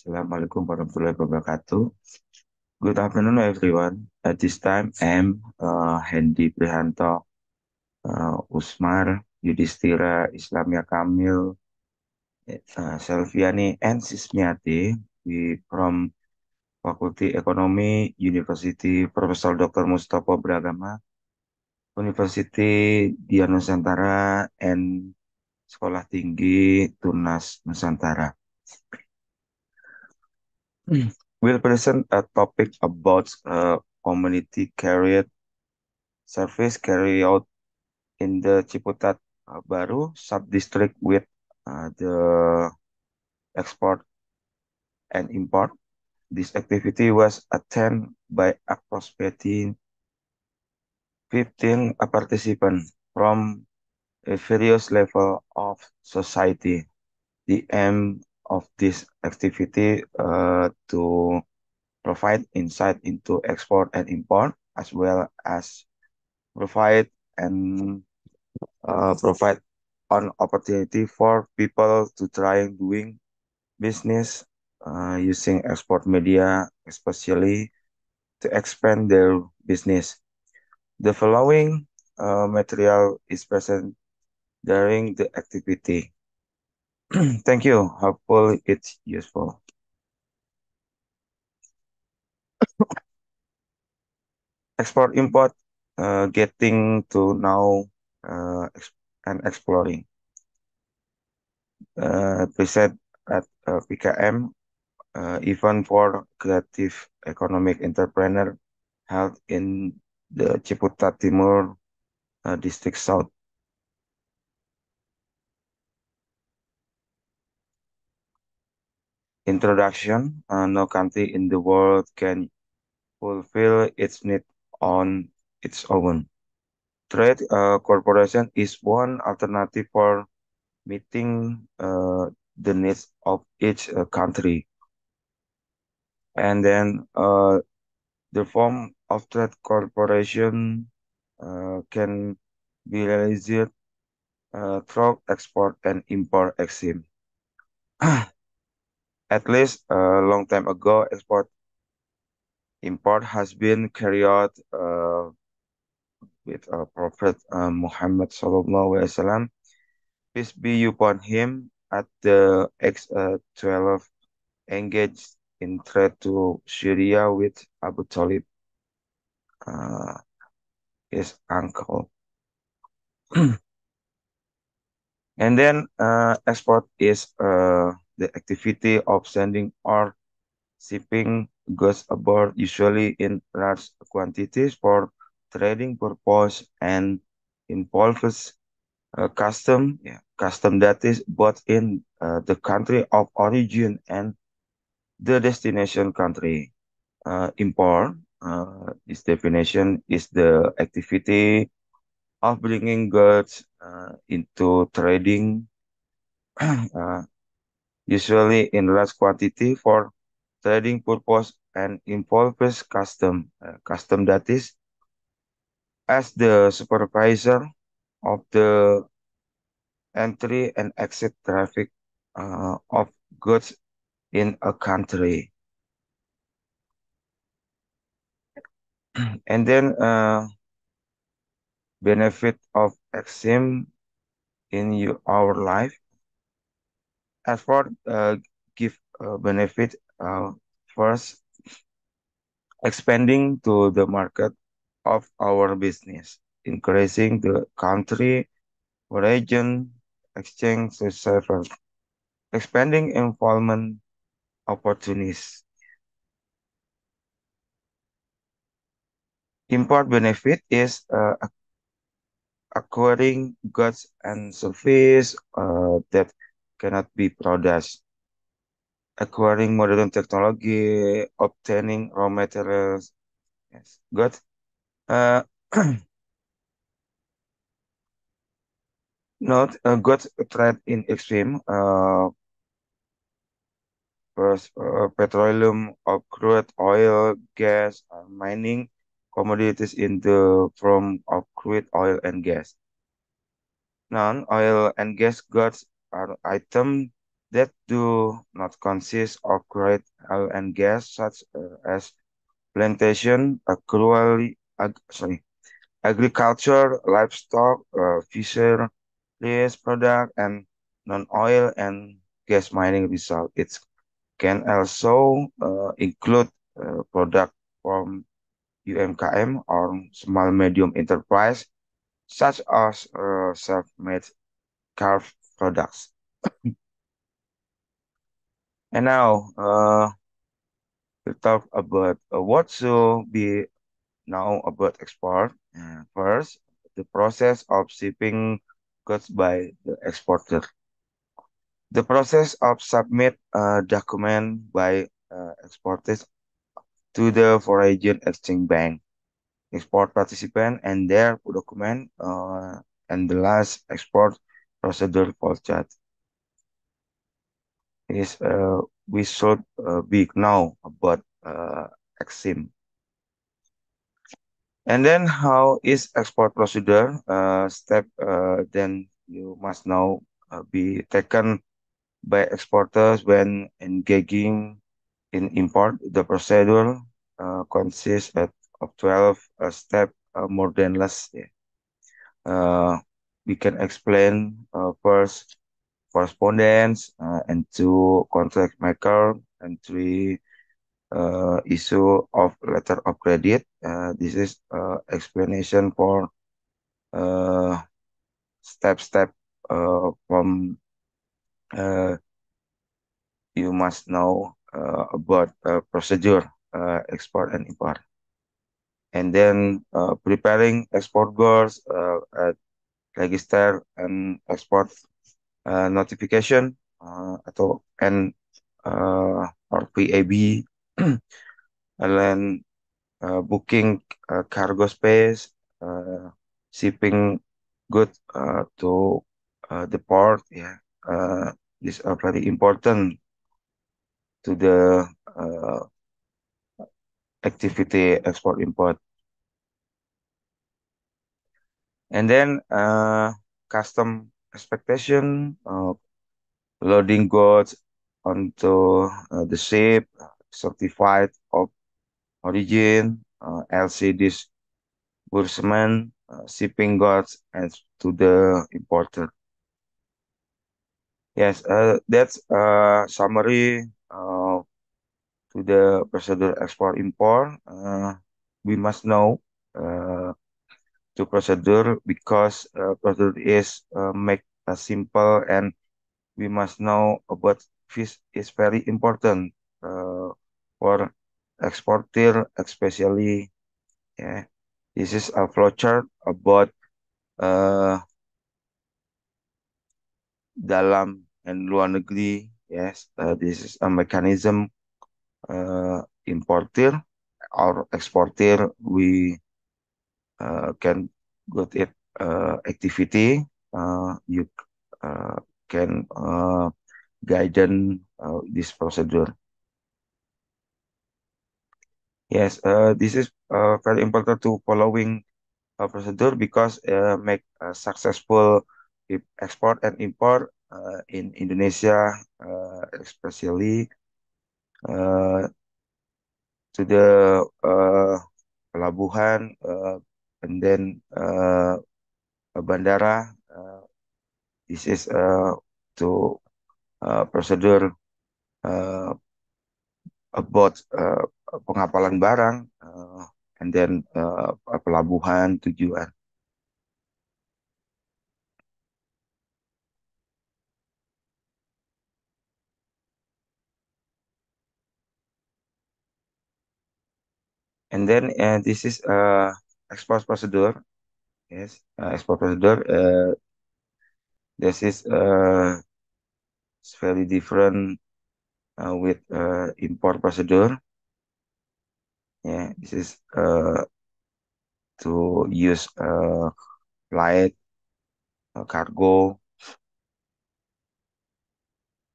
Assalamualaikum warahmatullahi wabarakatuh. Good afternoon everyone. At this time, I'm uh, Hendy Prihanto, uh, Usmar, Yudhistira, Islamia Kamil, uh, Selviani, and Sismiati we, from Fakulti Ekonomi University Profesor Dr. Mustafa Beragama, University Dian Nusantara, and Sekolah Tinggi Tunas Nusantara. Mm. We'll present a topic about uh, community carried service carried out in the Ciputat uh, Baru sub-district with uh, the export and import. This activity was attended by approximately 15 participants from various level of society. The aim of this activity uh, to provide insight into export and import, as well as provide and uh, provide an opportunity for people to try doing business uh, using export media, especially to expand their business. The following uh, material is present during the activity. Thank you. Hopefully it's useful. Export import uh, getting to now uh, and exploring. Uh, preset at uh, PKM uh, even for creative economic entrepreneur held in the Ciputat Timur uh, District South. introduction, uh, no country in the world can fulfill its need on its own. Trade uh, corporation is one alternative for meeting uh, the needs of each uh, country. And then uh, the form of trade corporation uh, can be realized uh, through export and import exchange. At least a uh, long time ago, export import has been carried out uh, with uh, Prophet uh, Muhammad sallallahu alaihi wasallam, peace be upon him, at the X12 uh, engaged in trade to Syria with Abu Talib, uh, his uncle. and then uh, export is uh, the activity of sending or shipping goods aboard, usually in large quantities for trading purpose and involves uh, custom, yeah, custom that is both in uh, the country of origin and the destination country. Uh, import, uh, this definition is the activity of bringing goods uh, into trading uh, usually in large quantity for trading purpose and involves custom. Uh, custom that is, as the supervisor of the entry and exit traffic uh, of goods in a country. and then uh, benefit of exim in your, our life effort uh, give uh, benefit, uh, first, expanding to the market of our business, increasing the country, region, exchange server, expanding employment opportunities. Import benefit is uh, acquiring goods and services uh, that cannot be produced. Acquiring modern technology, obtaining raw materials. Yes, good. Uh, not a good threat in extreme uh, first, uh, petroleum or crude oil, gas, or mining commodities in the form of crude oil and gas. Non-oil and gas goods are items that do not consist of great oil and gas, such uh, as plantation, agri ag sorry, agriculture, livestock, uh, fisheries product, and non-oil and gas mining result. It can also uh, include uh, product from UMKM or small medium enterprise, such as uh, self-made carved products. and now uh, we talk about uh, what should be now about export. Uh, first, the process of shipping goods by the exporter. The process of submit a document by uh, exporters to the foreign exchange bank, export participant and their document, uh, and the last export procedural chat. is uh, we should uh, be now about uh, exim. And then how is export procedure uh, step uh, then you must now uh, be taken by exporters when engaging in import. The procedure uh, consists at, of 12 uh, step uh, more than less. Yeah. Uh, we can explain uh, first correspondence uh, and two contract maker and three uh, issue of letter of credit. Uh, this is uh, explanation for uh, step step uh, from uh, you must know uh, about uh, procedure uh, export and import and then uh, preparing export goods uh, at register and export uh, notification uh, atau N uh, or PAB and then uh, booking uh, cargo space uh, shipping good uh, to uh, the port yeah uh, are very important to the uh, activity export import and then uh, custom expectation uh, loading goods onto uh, the ship, certified of origin uh, lc disbursement uh, shipping goods and to the importer yes uh, that's a summary to the procedure export import we must know to procedure because uh, procedure is uh, make uh, simple and we must know about fish is very important uh, for exporter especially yeah this is a flowchart about uh, dalam and luar negeri yes uh, this is a mechanism uh, importer or exporter we uh, can good it uh, activity, uh, you uh, can uh, and uh, this procedure. Yes, uh, this is uh, very important to following a uh, procedure because uh, make a uh, successful export and import uh, in Indonesia, uh, especially uh, to the uh, pelabuhan, uh, and then uh, bandara. Uh, this is uh, to uh, prosedur uh, about uh, pengapalan barang, uh, and then uh, pelabuhan tujuan. And then uh, this is uh, export procedure. Yes, uh, export procedure. Uh, this is uh, it's very different uh, with uh, import procedure. Yeah, this is uh, to use uh, light uh, cargo.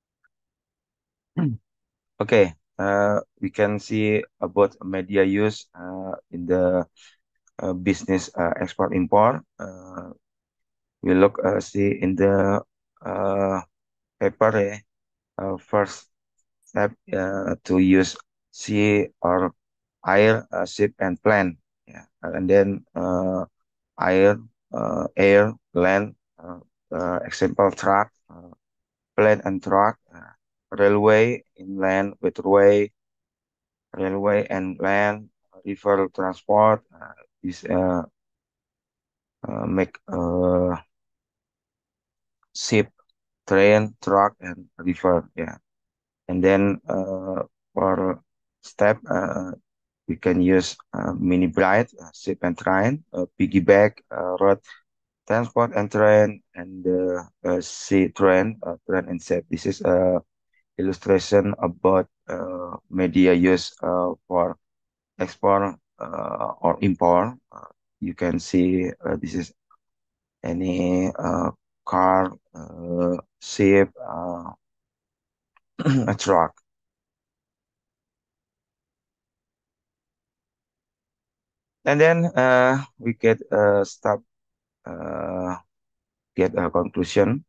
okay, uh, we can see about media use uh, in the business uh, export import. we uh, look uh, see in the paper eh, first step to use sea or air ship and plan. Yeah. and then air air land example truck plane and truck railway inland waterway, railway railway and land river transport uh, is uh, uh, make uh, ship, train, truck, and river. Yeah, and then uh, for step, uh, we can use uh, mini bride, uh, ship and train, uh, piggyback, uh, road transport and train, and uh, uh, sea train, uh, train and ship. This is a uh, illustration about uh, media use uh, for export uh, or import uh, you can see uh, this is any car ship, a truck and then uh, we get a uh, stop uh, get a conclusion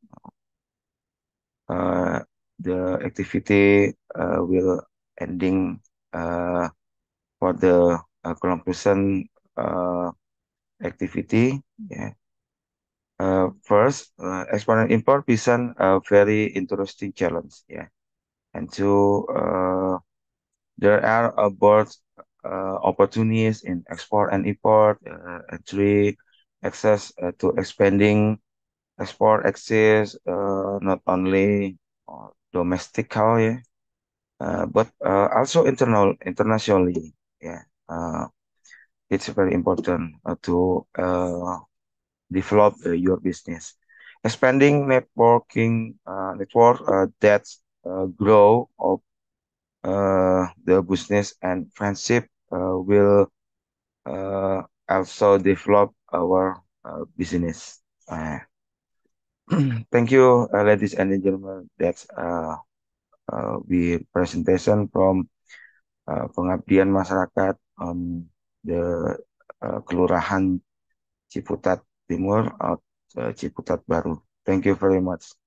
the activity will ending for the uh, conclusion uh, activity. Yeah. Uh, first, uh, exponent import present a very interesting challenge. Yeah, and two, uh, there are about both uh, opportunities in export and import. Uh, and three, access uh, to expanding export access, uh, not only domestic, yeah, uh, but uh, also internal internationally. Yeah. Uh, it's very important uh, to uh, develop your business. Expanding networking network that grow of the business and friendship will also develop our business. Thank you, ladies and gentlemen. That's the presentation from Pengabdian Masyarakat um, the uh, Kelurahan Ciputat Timur atau uh, Ciputat Baru. Thank you very much.